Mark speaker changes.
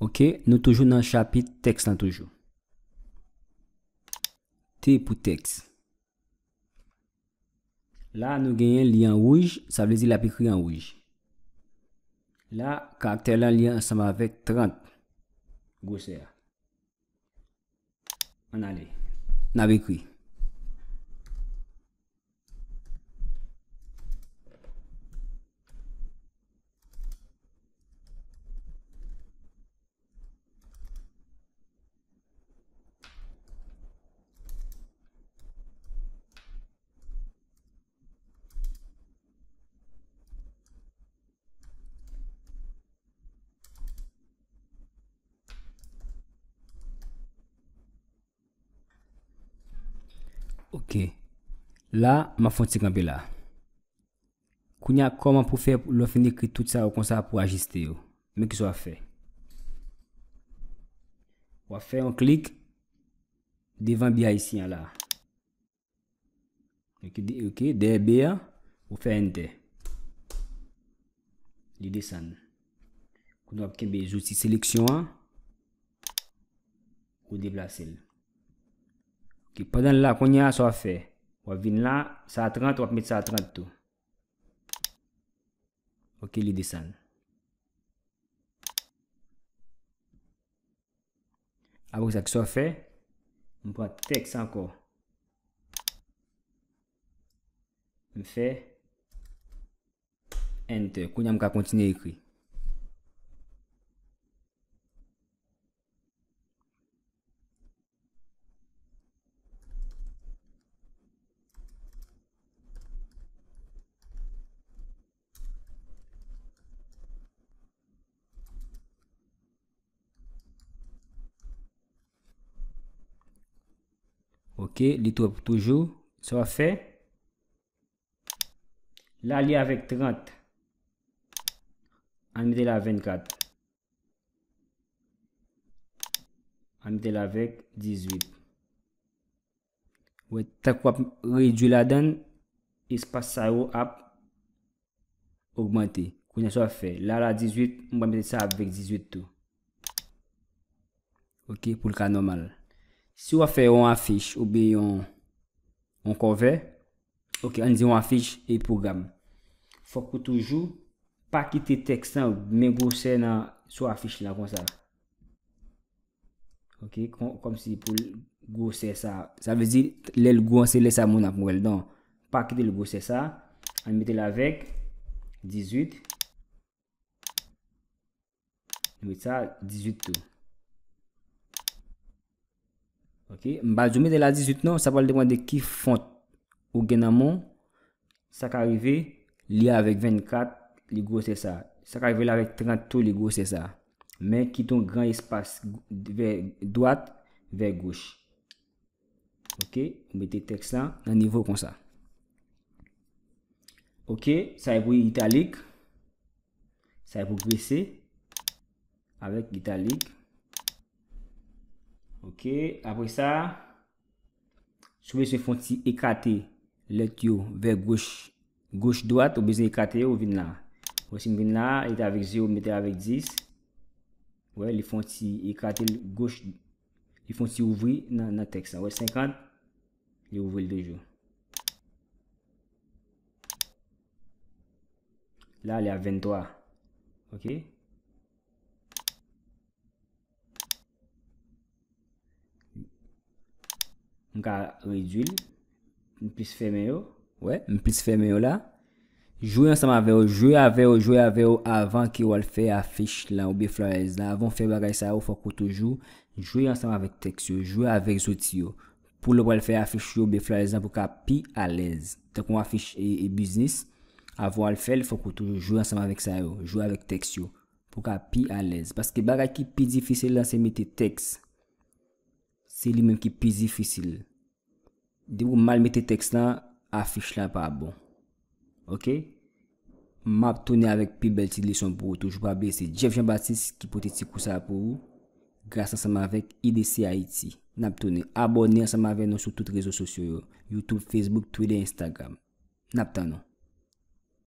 Speaker 1: Ok, nou toujou nan chapit, tekst lan toujou. T pou tekst. La nou genyen li an rouj, sa vlezi la pe kri an rouj. La karakter lan li an ansama avèk 30. Gose a. An ale, na pe kri. Ok, la, ma fwantik an be la. Koun ya koman pou fè, lò fè ni kri tout sa ou konsa pou ajuste yo. Mèk sou a fè. Wò fè, an klik, devan bi a isi an la. Ok, dè e be a, wò fè en dè. Li desan. Koun wò ap kèm be jouti seleksyon an, wò deplase lè. Ki padan la kwenye a swa fe, wap vin la 130, wap mit 130 tou. Wap ki li disan. Avou sa ki swa fe, mwen pat teks anko. Mwen fe, enter. Kwenye a mwen ka kontine yikri. OK, l'étoile toujours. Ça va faire. Là, fait. a avec 30. On met la 24. On met la avec 18. Oui, quoi réduit la donne, passe ça augmenter, augmenté. Qu'on a fait. Là, la 18, on va mettre ça avec 18 tout. Ok, pour le cas normal. Si ou a fe ou an fiche ou be yon konve, ok an di yon an fiche e pou gam. Fokou toujou, pakite tekst an ou men gouse nan sou an fiche la kon sa. Ok, kom si pou gouse sa, sa vezi lel gouse lese a moun ak mwel. Don, pakite lel gouse sa, an metel avek 18, metel sa 18 tou. Ok, mba jome de la 18 nan, sa pa l dekwande ki fonte. Ou gen nanman, sa ka rive, li a avek 24, li gwo se sa. Sa ka rive la avek 30 tou, li gwo se sa. Men kiton gran espas, doat, vek gwoche. Ok, mbe detek sa nan nivou kon sa. Ok, sa e pou italik. Sa e pou gwe se. Avek italik. Ok, apre sa, soube se fon si ekate le kyo ver gouche, gouche-dwate ou bizen ekate ou vin la. Ou si vin la, ete avek 0, mete avek 10. Ou e, li fon si ekate le gouche, li fon si ouvri nan tek sa. Ou e, 50, li ouvri le 2 jou. La, li avek 23. Ok? Mwen ka redwil. Mwen plis fèmè yo. Mwen plis fèmè yo la. Jouye ansam avè yo. Jouye avè yo. Jouye avè yo avan ki yo al fè afish lan ou be florez lan. Avon fè bagay sa yo fò kou toujou. Jouye ansam avèk teksyo. Jouye avèk zoti yo. Pou lopo al fè afish yo be florez lan pou ka pi alèz. Tèk mwen afish e, e biznis. Avon al fè l fò kou toujou. Jouye ansam avèk sa yo. Jouye avèk teksyo. Pou ka pi alèz. Paske bagay ki pi difisèl lan Se li menm ki pi zifisil. Di wou malmete tekst la, afish la pa abon. Ok? M ap toni avek pi bel ti lison pou wot. Touj wab li se Jeff Jean-Baptiste ki pote ti kousa pou wot. Grasa sa ma avek IDC Haiti. N ap toni. Abonnen sa ma avek nou sou tout rezo sosyo yo. Youtube, Facebook, Twitter, Instagram. N ap toni.